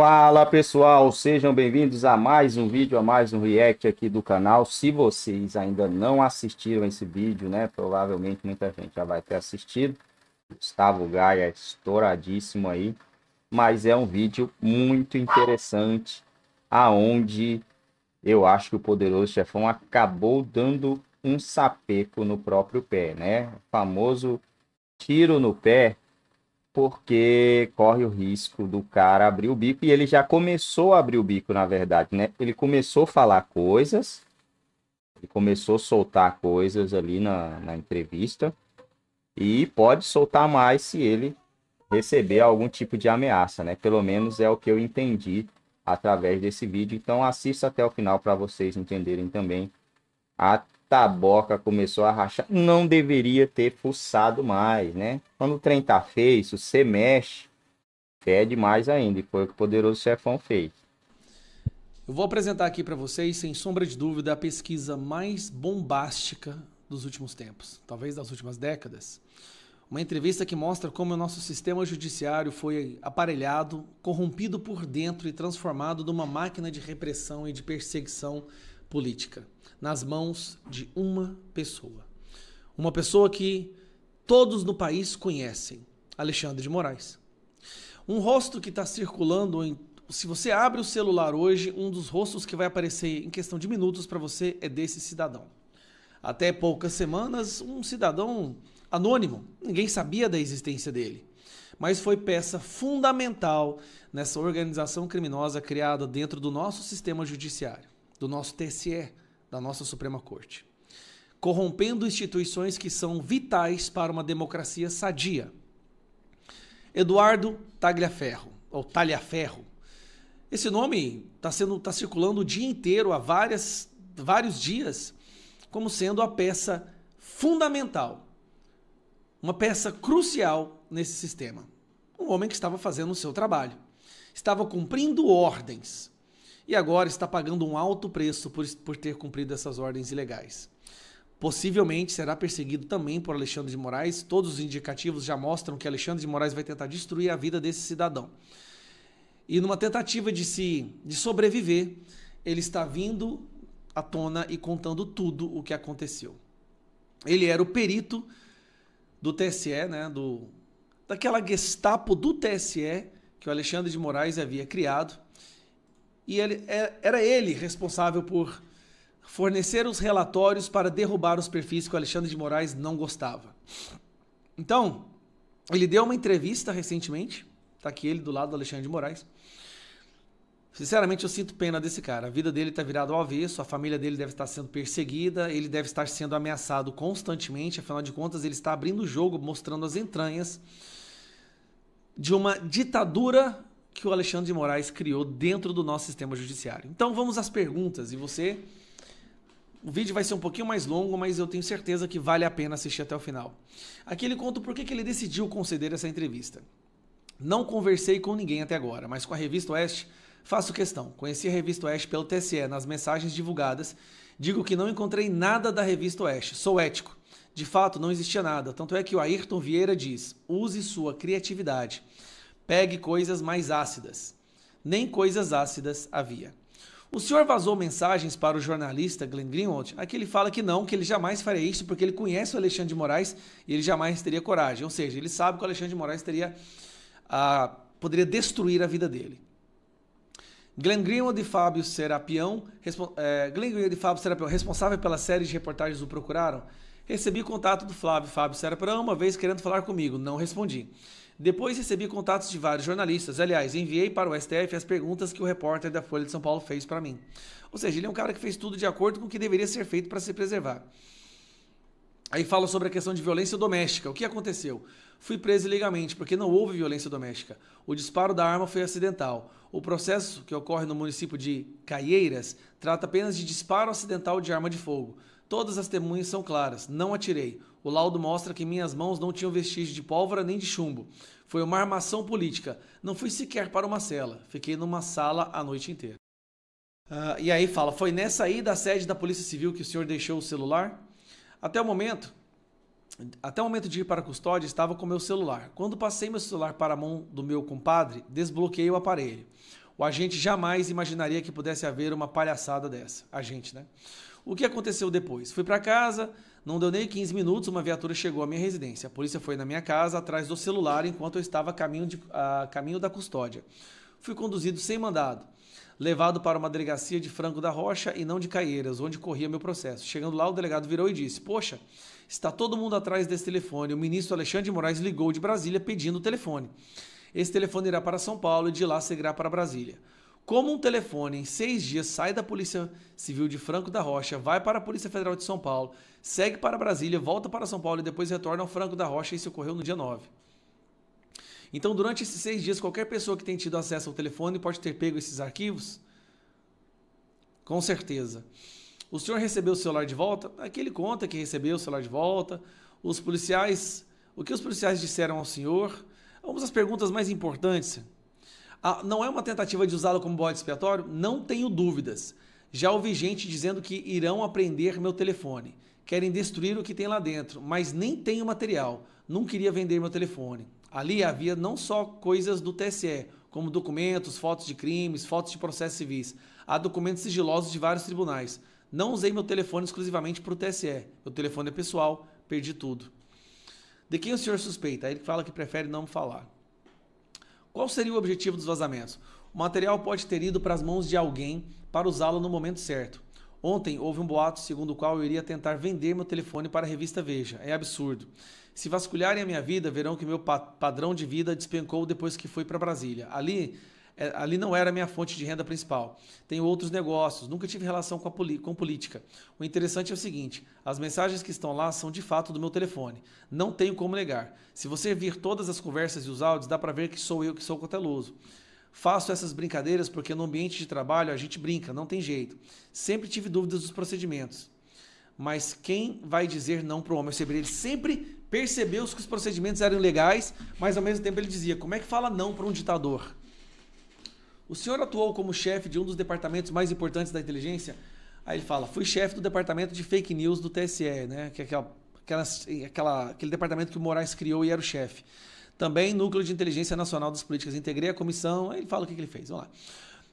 Fala pessoal, sejam bem-vindos a mais um vídeo, a mais um react aqui do canal. Se vocês ainda não assistiram esse vídeo, né? Provavelmente muita gente já vai ter assistido. Gustavo Gaia estouradíssimo aí, mas é um vídeo muito interessante aonde eu acho que o poderoso chefão acabou dando um sapeco no próprio pé, né? O famoso tiro no pé porque corre o risco do cara abrir o bico e ele já começou a abrir o bico, na verdade, né? Ele começou a falar coisas, ele começou a soltar coisas ali na, na entrevista e pode soltar mais se ele receber algum tipo de ameaça, né? Pelo menos é o que eu entendi através desse vídeo. Então assista até o final para vocês entenderem também a taboca começou a rachar, não deveria ter fuçado mais, né? Quando o trem tá feio, se mexe, fede mais ainda, e foi o que o poderoso chefão fez. Eu vou apresentar aqui para vocês, sem sombra de dúvida, a pesquisa mais bombástica dos últimos tempos, talvez das últimas décadas. Uma entrevista que mostra como o nosso sistema judiciário foi aparelhado, corrompido por dentro e transformado numa máquina de repressão e de perseguição política nas mãos de uma pessoa. Uma pessoa que todos no país conhecem, Alexandre de Moraes. Um rosto que está circulando em se você abre o celular hoje, um dos rostos que vai aparecer em questão de minutos para você é desse cidadão. Até poucas semanas, um cidadão anônimo, ninguém sabia da existência dele, mas foi peça fundamental nessa organização criminosa criada dentro do nosso sistema judiciário do nosso TSE, da nossa Suprema Corte, corrompendo instituições que são vitais para uma democracia sadia. Eduardo Tagliaferro, ou Talhaferro. Esse nome está sendo tá circulando o dia inteiro há várias, vários dias como sendo a peça fundamental, uma peça crucial nesse sistema. Um homem que estava fazendo o seu trabalho, estava cumprindo ordens e agora está pagando um alto preço por, por ter cumprido essas ordens ilegais. Possivelmente será perseguido também por Alexandre de Moraes. Todos os indicativos já mostram que Alexandre de Moraes vai tentar destruir a vida desse cidadão. E numa tentativa de se de sobreviver, ele está vindo à tona e contando tudo o que aconteceu. Ele era o perito do TSE, né, do daquela Gestapo do TSE que o Alexandre de Moraes havia criado e ele, é, era ele responsável por fornecer os relatórios para derrubar os perfis que o Alexandre de Moraes não gostava. Então, ele deu uma entrevista recentemente, tá aqui ele do lado do Alexandre de Moraes. Sinceramente, eu sinto pena desse cara. A vida dele está virada ao avesso, a família dele deve estar sendo perseguida, ele deve estar sendo ameaçado constantemente, afinal de contas, ele está abrindo o jogo, mostrando as entranhas de uma ditadura que o Alexandre de Moraes criou dentro do nosso sistema judiciário. Então vamos às perguntas e você. O vídeo vai ser um pouquinho mais longo, mas eu tenho certeza que vale a pena assistir até o final. Aqui ele conta por que, que ele decidiu conceder essa entrevista. Não conversei com ninguém até agora, mas com a revista Oeste faço questão. Conheci a revista Oeste pelo TSE nas mensagens divulgadas. Digo que não encontrei nada da revista Oeste. Sou ético. De fato, não existia nada. Tanto é que o Ayrton Vieira diz: use sua criatividade. Pegue coisas mais ácidas. Nem coisas ácidas havia. O senhor vazou mensagens para o jornalista Glenn Greenwald. Aqui ele fala que não, que ele jamais faria isso porque ele conhece o Alexandre de Moraes e ele jamais teria coragem. Ou seja, ele sabe que o Alexandre de Moraes teria, ah, poderia destruir a vida dele. Glenn Greenwald e Fábio Serapião, é, Glenn Greenwald e Fábio Serapião, responsável pela série de reportagens, o procuraram? Recebi contato do Flávio Fábio Serapião uma vez querendo falar comigo. Não respondi. Depois recebi contatos de vários jornalistas. Aliás, enviei para o STF as perguntas que o repórter da Folha de São Paulo fez para mim. Ou seja, ele é um cara que fez tudo de acordo com o que deveria ser feito para se preservar. Aí fala sobre a questão de violência doméstica. O que aconteceu? Fui preso ilegalmente, porque não houve violência doméstica. O disparo da arma foi acidental. O processo que ocorre no município de Caieiras trata apenas de disparo acidental de arma de fogo. Todas as testemunhas são claras. Não atirei. O laudo mostra que minhas mãos não tinham vestígio de pólvora nem de chumbo. Foi uma armação política. Não fui sequer para uma cela. Fiquei numa sala a noite inteira. Uh, e aí fala: Foi nessa ida à sede da Polícia Civil que o senhor deixou o celular? Até o momento, até o momento de ir para a custódia, estava com meu celular. Quando passei meu celular para a mão do meu compadre, desbloqueei o aparelho. O agente jamais imaginaria que pudesse haver uma palhaçada dessa. Agente, né? O que aconteceu depois? Fui para casa, não deu nem 15 minutos, uma viatura chegou à minha residência. A polícia foi na minha casa atrás do celular enquanto eu estava a caminho, de, a caminho da custódia. Fui conduzido sem mandado, levado para uma delegacia de Franco da Rocha e não de Caieiras, onde corria meu processo. Chegando lá, o delegado virou e disse: Poxa, está todo mundo atrás desse telefone. O ministro Alexandre de Moraes ligou de Brasília pedindo o telefone. Esse telefone irá para São Paulo e de lá seguirá para Brasília. Como um telefone em seis dias sai da Polícia Civil de Franco da Rocha, vai para a Polícia Federal de São Paulo, segue para Brasília, volta para São Paulo e depois retorna ao Franco da Rocha. Isso ocorreu no dia 9. Então, durante esses seis dias, qualquer pessoa que tenha tido acesso ao telefone pode ter pego esses arquivos? Com certeza. O senhor recebeu o celular de volta? Aqui ele conta que recebeu o celular de volta. Os policiais, o que os policiais disseram ao senhor? Vamos das perguntas mais importantes. Ah, não é uma tentativa de usá-lo como bode expiatório? Não tenho dúvidas. Já ouvi gente dizendo que irão apreender meu telefone querem destruir o que tem lá dentro, mas nem tem o material. Não queria vender meu telefone. Ali havia não só coisas do TSE, como documentos, fotos de crimes, fotos de processos civis. Há documentos sigilosos de vários tribunais. Não usei meu telefone exclusivamente para o TSE. Meu telefone é pessoal, perdi tudo. De quem o senhor suspeita? Aí ele fala que prefere não falar. Qual seria o objetivo dos vazamentos? O material pode ter ido para as mãos de alguém para usá-lo no momento certo. Ontem houve um boato segundo o qual eu iria tentar vender meu telefone para a revista Veja. É absurdo. Se vasculharem a minha vida, verão que meu padrão de vida despencou depois que fui para Brasília. Ali, é, ali não era a minha fonte de renda principal. Tenho outros negócios, nunca tive relação com, com política. O interessante é o seguinte: as mensagens que estão lá são de fato do meu telefone. Não tenho como negar. Se você vir todas as conversas e os áudios, dá para ver que sou eu que sou cauteloso. Faço essas brincadeiras porque no ambiente de trabalho a gente brinca, não tem jeito. Sempre tive dúvidas dos procedimentos. Mas quem vai dizer não para o homem Ele sempre percebeu que os procedimentos eram legais, mas ao mesmo tempo ele dizia: como é que fala não para um ditador? O senhor atuou como chefe de um dos departamentos mais importantes da inteligência? Aí ele fala: fui chefe do departamento de fake news do TSE, né? que é aquela, aquela, aquele departamento que o Moraes criou e era o chefe. Também, Núcleo de Inteligência Nacional das Políticas. Integrei a comissão. Aí ele fala o que, que ele fez. Vamos lá.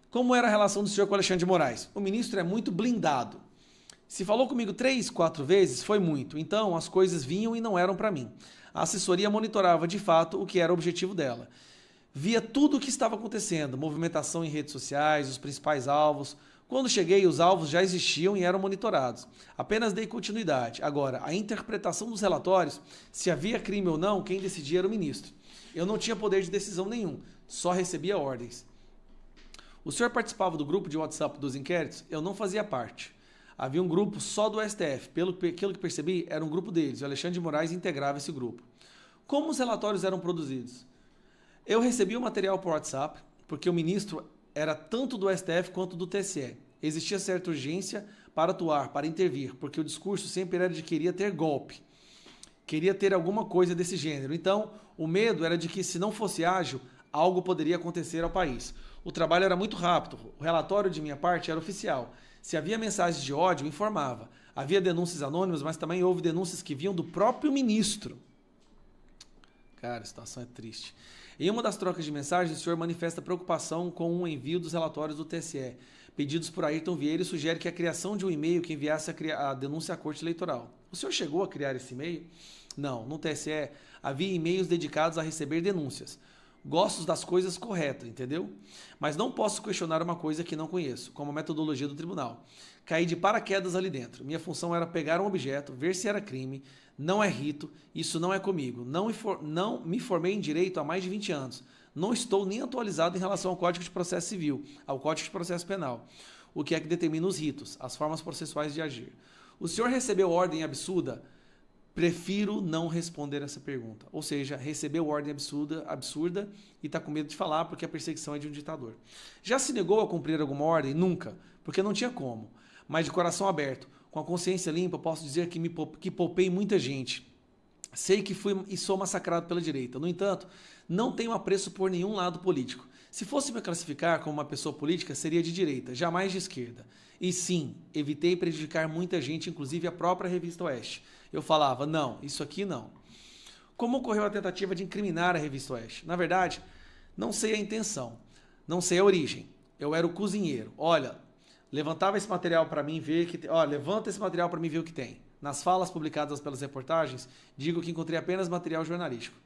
Como era a relação do senhor com Alexandre de Moraes? O ministro é muito blindado. Se falou comigo três, quatro vezes, foi muito. Então, as coisas vinham e não eram para mim. A assessoria monitorava de fato o que era o objetivo dela. Via tudo o que estava acontecendo, movimentação em redes sociais, os principais alvos, quando cheguei, os alvos já existiam e eram monitorados. Apenas dei continuidade. Agora, a interpretação dos relatórios, se havia crime ou não, quem decidia era o ministro. Eu não tinha poder de decisão nenhum, só recebia ordens. O senhor participava do grupo de WhatsApp dos inquéritos? Eu não fazia parte. Havia um grupo só do STF. Pelo aquilo que percebi, era um grupo deles. O Alexandre de Moraes integrava esse grupo. Como os relatórios eram produzidos? Eu recebia o material por WhatsApp, porque o ministro era tanto do STF quanto do TSE. Existia certa urgência para atuar, para intervir, porque o discurso sempre era de queria ter golpe, queria ter alguma coisa desse gênero. Então, o medo era de que, se não fosse ágil, algo poderia acontecer ao país. O trabalho era muito rápido, o relatório de minha parte era oficial. Se havia mensagens de ódio, informava. Havia denúncias anônimas, mas também houve denúncias que vinham do próprio ministro. Cara, a situação é triste. Em uma das trocas de mensagens, o senhor manifesta preocupação com o envio dos relatórios do TSE, pedidos por Ayrton Vieira e sugere que a criação de um e-mail que enviasse a, a denúncia à Corte Eleitoral. O senhor chegou a criar esse e-mail? Não, no TSE havia e-mails dedicados a receber denúncias gosto das coisas corretas, entendeu? Mas não posso questionar uma coisa que não conheço, como a metodologia do tribunal. Caí de paraquedas ali dentro. Minha função era pegar um objeto, ver se era crime. Não é rito, isso não é comigo. Não, não me formei em direito há mais de 20 anos. Não estou nem atualizado em relação ao Código de Processo Civil, ao Código de Processo Penal, o que é que determina os ritos, as formas processuais de agir. O senhor recebeu ordem absurda prefiro não responder essa pergunta. Ou seja, recebeu ordem absurda, absurda e está com medo de falar porque a perseguição é de um ditador. Já se negou a cumprir alguma ordem? Nunca, porque não tinha como. Mas de coração aberto, com a consciência limpa, posso dizer que, me, que poupei muita gente Sei que fui e sou massacrado pela direita. No entanto, não tenho apreço por nenhum lado político. Se fosse me classificar como uma pessoa política, seria de direita, jamais de esquerda. E sim, evitei prejudicar muita gente, inclusive a própria revista Oeste. Eu falava, não, isso aqui não. Como ocorreu a tentativa de incriminar a revista Oeste? Na verdade, não sei a intenção, não sei a origem. Eu era o cozinheiro. Olha, levantava esse material para mim ver que, ó, levanta esse material para mim ver o que tem nas falas publicadas pelas reportagens, digo que encontrei apenas material jornalístico.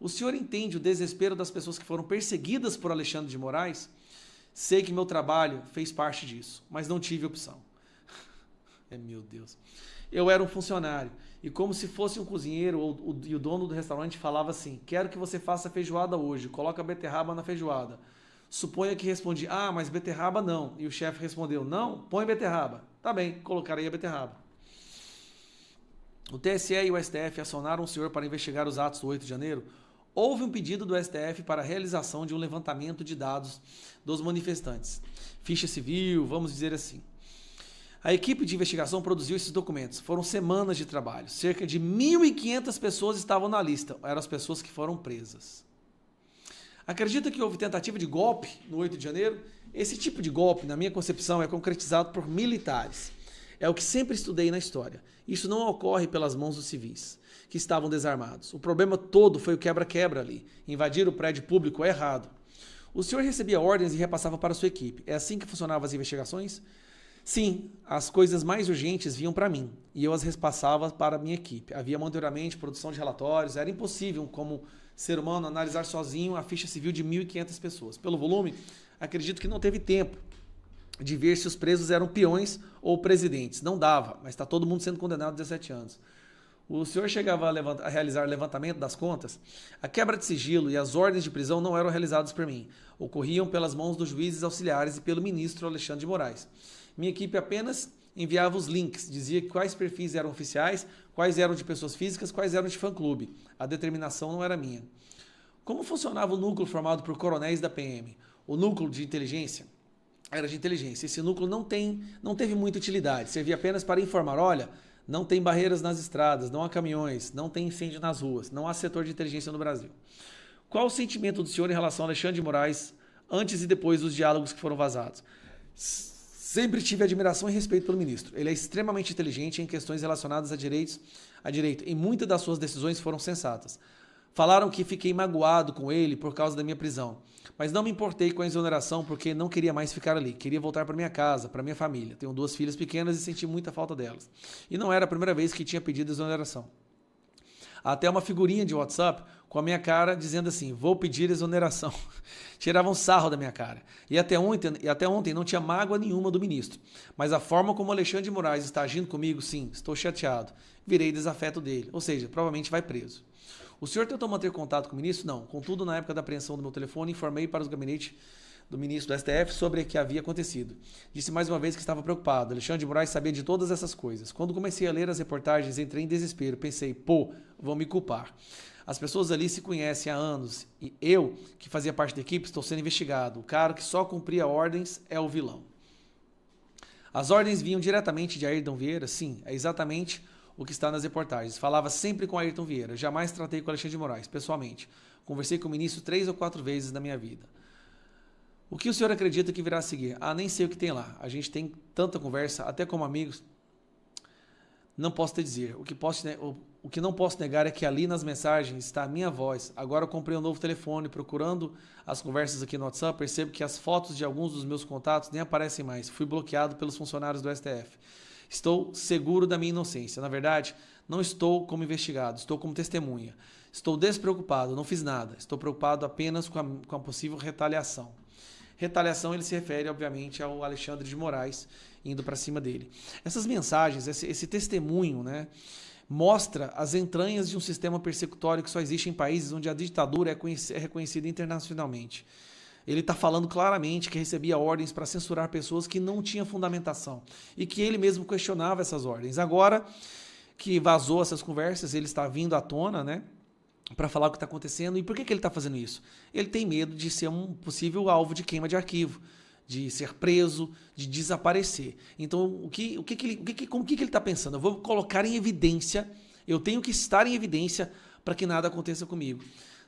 O senhor entende o desespero das pessoas que foram perseguidas por Alexandre de Moraes? Sei que meu trabalho fez parte disso, mas não tive opção. é meu Deus. Eu era um funcionário e como se fosse um cozinheiro ou, o, e o dono do restaurante falava assim: "Quero que você faça feijoada hoje, coloca beterraba na feijoada". Suponha que respondi: "Ah, mas beterraba não". E o chefe respondeu: "Não, põe beterraba". Tá bem, colocarei a beterraba. O TSE e o STF acionaram o senhor para investigar os atos do 8 de janeiro. Houve um pedido do STF para a realização de um levantamento de dados dos manifestantes. Ficha civil, vamos dizer assim. A equipe de investigação produziu esses documentos. Foram semanas de trabalho. Cerca de 1.500 pessoas estavam na lista. Eram as pessoas que foram presas. Acredita que houve tentativa de golpe no 8 de janeiro? Esse tipo de golpe, na minha concepção, é concretizado por militares. É o que sempre estudei na história. Isso não ocorre pelas mãos dos civis, que estavam desarmados. O problema todo foi o quebra-quebra ali. Invadir o prédio público é errado. O senhor recebia ordens e repassava para sua equipe. É assim que funcionavam as investigações? Sim, as coisas mais urgentes vinham para mim e eu as repassava para a minha equipe. Havia monitoramento, produção de relatórios, era impossível como ser humano analisar sozinho a ficha civil de 1.500 pessoas. Pelo volume, acredito que não teve tempo de ver se os presos eram peões ou presidentes. Não dava, mas está todo mundo sendo condenado a 17 anos. O senhor chegava a, levanta, a realizar levantamento das contas? A quebra de sigilo e as ordens de prisão não eram realizadas por mim. Ocorriam pelas mãos dos juízes auxiliares e pelo ministro Alexandre de Moraes. Minha equipe apenas enviava os links, dizia quais perfis eram oficiais, quais eram de pessoas físicas, quais eram de fã-clube. A determinação não era minha. Como funcionava o núcleo formado por coronéis da PM? O núcleo de inteligência era de inteligência. Esse núcleo não, tem, não teve muita utilidade, servia apenas para informar: olha, não tem barreiras nas estradas, não há caminhões, não tem incêndio nas ruas, não há setor de inteligência no Brasil. Qual o sentimento do senhor em relação a Alexandre de Moraes antes e depois dos diálogos que foram vazados? Sempre tive admiração e respeito pelo ministro. Ele é extremamente inteligente em questões relacionadas a direitos, a direito, e muitas das suas decisões foram sensatas. Falaram que fiquei magoado com ele por causa da minha prisão, mas não me importei com a exoneração porque não queria mais ficar ali, queria voltar para minha casa, para minha família. Tenho duas filhas pequenas e senti muita falta delas. E não era a primeira vez que tinha pedido exoneração. Até uma figurinha de WhatsApp com a minha cara dizendo assim: "Vou pedir exoneração". Tiravam um sarro da minha cara. E até ontem, e até ontem não tinha mágoa nenhuma do ministro, mas a forma como Alexandre de Moraes está agindo comigo, sim, estou chateado. Virei desafeto dele, ou seja, provavelmente vai preso. O senhor tentou manter contato com o ministro? Não. Contudo, na época da apreensão do meu telefone, informei para o gabinete do ministro do STF sobre o que havia acontecido. Disse mais uma vez que estava preocupado. Alexandre de Moraes sabia de todas essas coisas. Quando comecei a ler as reportagens, entrei em desespero. Pensei, pô, vão me culpar. As pessoas ali se conhecem há anos e eu, que fazia parte da equipe, estou sendo investigado. O cara que só cumpria ordens é o vilão. As ordens vinham diretamente de Ayrton Vieira? Sim, é exatamente o que está nas reportagens. Falava sempre com Ayrton Vieira, jamais tratei com Alexandre de Moraes, pessoalmente. Conversei com o ministro três ou quatro vezes na minha vida. O que o senhor acredita que virá a seguir? Ah, nem sei o que tem lá. A gente tem tanta conversa, até como amigos. Não posso te dizer. O que, posso, o que não posso negar é que ali nas mensagens está a minha voz. Agora eu comprei um novo telefone. Procurando as conversas aqui no WhatsApp, percebo que as fotos de alguns dos meus contatos nem aparecem mais. Fui bloqueado pelos funcionários do STF. Estou seguro da minha inocência. Na verdade, não estou como investigado, estou como testemunha. Estou despreocupado, não fiz nada. Estou preocupado apenas com a, com a possível retaliação. Retaliação ele se refere, obviamente, ao Alexandre de Moraes indo para cima dele. Essas mensagens, esse, esse testemunho, né, mostra as entranhas de um sistema persecutório que só existe em países onde a ditadura é, é reconhecida internacionalmente ele está falando claramente que recebia ordens para censurar pessoas que não tinham fundamentação e que ele mesmo questionava essas ordens. Agora que vazou essas conversas, ele está vindo à tona, né? Para falar o que está acontecendo e por que, que ele está fazendo isso? Ele tem medo de ser um possível alvo de queima de arquivo de ser preso, de desaparecer. Então, o que, o que, que ele, o que, como que, que ele está pensando? Eu vou colocar em evidência, eu tenho que estar em evidência para que nada aconteça comigo.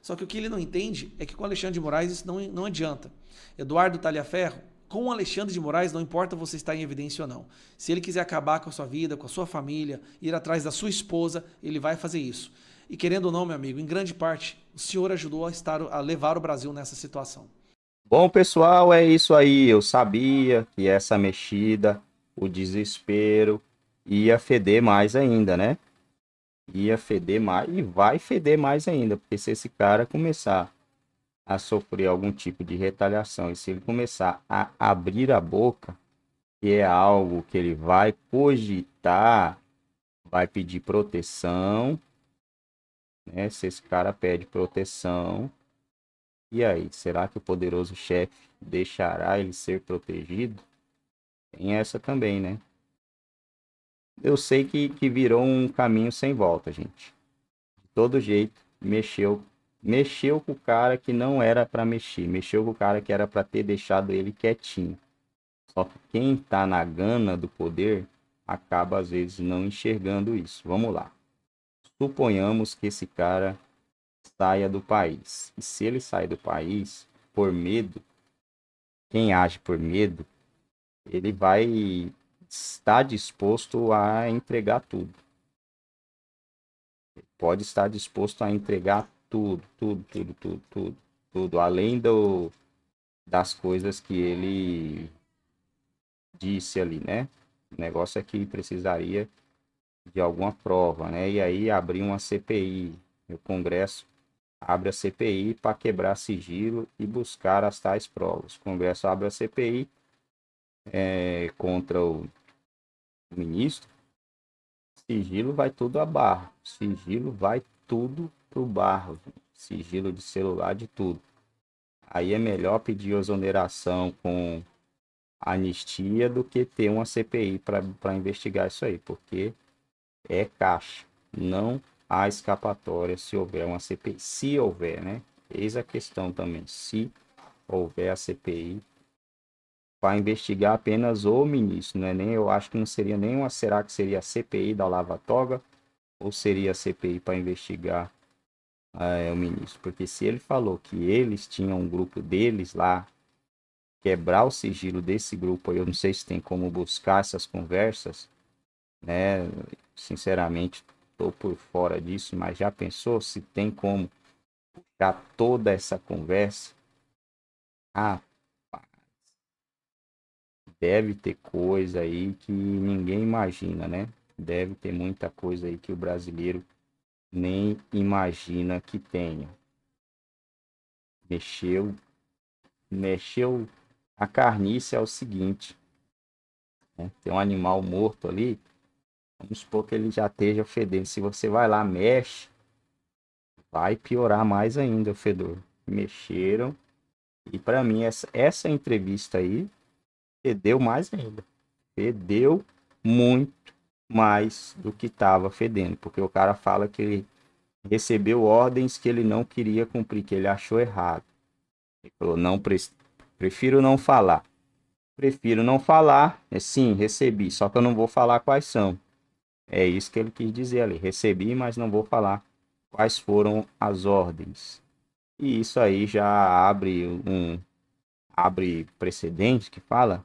Só que o que ele não entende é que com Alexandre de Moraes isso não, não adianta. Eduardo Talhaferro, com Alexandre de Moraes, não importa você estar em evidência ou não. Se ele quiser acabar com a sua vida, com a sua família, ir atrás da sua esposa, ele vai fazer isso. E querendo ou não, meu amigo, em grande parte, o senhor ajudou a, estar, a levar o Brasil nessa situação. Bom, pessoal, é isso aí. Eu sabia que essa mexida, o desespero, ia feder mais ainda, né? ia feder mais e vai feder mais ainda, porque se esse cara começar a sofrer algum tipo de retaliação e se ele começar a abrir a boca, que é algo que ele vai cogitar, vai pedir proteção, né? Se esse cara pede proteção, e aí, será que o poderoso chefe deixará ele ser protegido? Tem essa também, né? eu sei que, que virou um caminho sem volta, gente. De todo jeito, mexeu mexeu com o cara que não era para mexer, mexeu com o cara que era para ter deixado ele quietinho. Só que quem tá na gana do poder acaba às vezes não enxergando isso. Vamos lá. Suponhamos que esse cara saia do país. E se ele sair do país por medo, quem age por medo, ele vai está disposto a entregar tudo. pode estar disposto a entregar tudo, tudo, tudo, tudo, tudo, tudo, além do, das coisas que ele disse ali, né? O negócio é que precisaria de alguma prova, né? E aí abrir uma CPI. O Congresso abre a CPI para quebrar sigilo e buscar as tais provas. O Congresso abre a CPI é, contra o ministro, sigilo vai tudo a barro. Sigilo vai tudo pro barro. Sigilo de celular, de tudo. Aí é melhor pedir exoneração com anistia do que ter uma CPI para investigar isso aí, porque é caixa. Não há escapatória se houver uma CPI. Se houver, né? Eis a questão também. Se houver a CPI, para investigar apenas o ministro, né? Nem eu acho que não seria nenhuma, será que seria a CPI da Lava Toga ou seria a CPI para investigar é, o ministro? Porque se ele falou que eles tinham um grupo deles lá quebrar o sigilo desse grupo, eu não sei se tem como buscar essas conversas, né? Sinceramente, tô por fora disso, mas já pensou se tem como puxar toda essa conversa? Ah, deve ter coisa aí que ninguém imagina, né? Deve ter muita coisa aí que o brasileiro nem imagina que tenha. Mexeu, mexeu a carniça é o seguinte. Né? Tem um animal morto ali, vamos supor que ele já esteja fedendo. Se você vai lá, mexe, vai piorar mais ainda o fedor. Mexeram. E para mim, essa, essa entrevista aí fedeu mais ainda. Fedeu muito mais do que estava fedendo, porque o cara fala que ele recebeu ordens que ele não queria cumprir, que ele achou errado. Ele falou: não pre prefiro não falar. Prefiro não falar. É, sim, recebi, só que eu não vou falar quais são. É isso que ele quis dizer ali. Recebi, mas não vou falar quais foram as ordens. E isso aí já abre um abre precedente que fala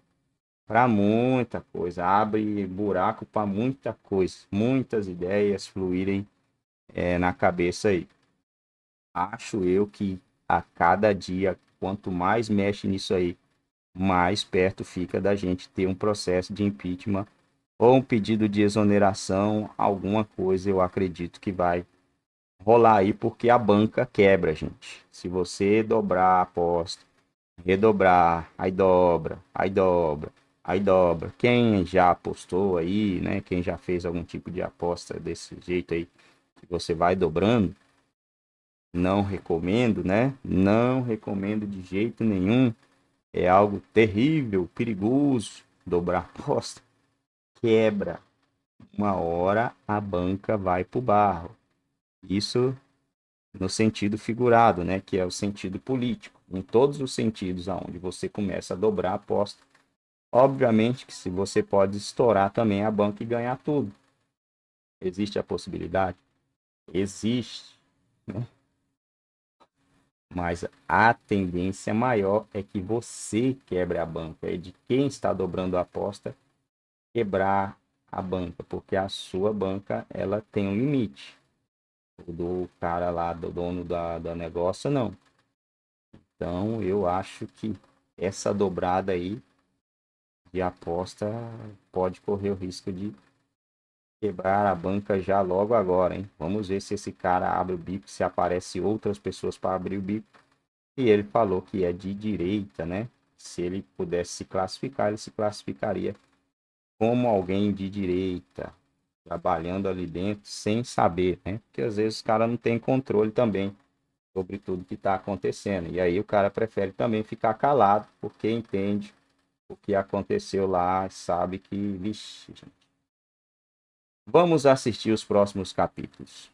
para muita coisa, abre buraco para muita coisa, muitas ideias fluírem é, na cabeça aí. Acho eu que a cada dia, quanto mais mexe nisso aí, mais perto fica da gente ter um processo de impeachment ou um pedido de exoneração, alguma coisa eu acredito que vai rolar aí, porque a banca quebra, gente. Se você dobrar a aposta, redobrar, aí dobra, aí dobra, aí dobra. Quem já apostou aí, né? Quem já fez algum tipo de aposta desse jeito aí, que você vai dobrando, não recomendo, né? Não recomendo de jeito nenhum. É algo terrível, perigoso dobrar aposta. Quebra. Uma hora a banca vai pro barro. Isso no sentido figurado, né, que é o sentido político, em todos os sentidos aonde você começa a dobrar a aposta. Obviamente que se você pode estourar também a banca e ganhar tudo. Existe a possibilidade? Existe, né? Mas a tendência maior é que você quebre a banca, é de quem está dobrando a aposta quebrar a banca, porque a sua banca ela tem um limite do cara lá, do dono da, da negócio, não. Então eu acho que essa dobrada aí de aposta pode correr o risco de quebrar a banca já logo agora, hein? Vamos ver se esse cara abre o bico, se aparece outras pessoas para abrir o bico. E ele falou que é de direita, né? Se ele pudesse se classificar, ele se classificaria como alguém de direita trabalhando ali dentro sem saber, né? Porque às vezes o cara não tem controle também sobre tudo que está acontecendo. E aí o cara prefere também ficar calado, porque entende o que aconteceu lá, e sabe que, vixe, gente. Vamos assistir os próximos capítulos.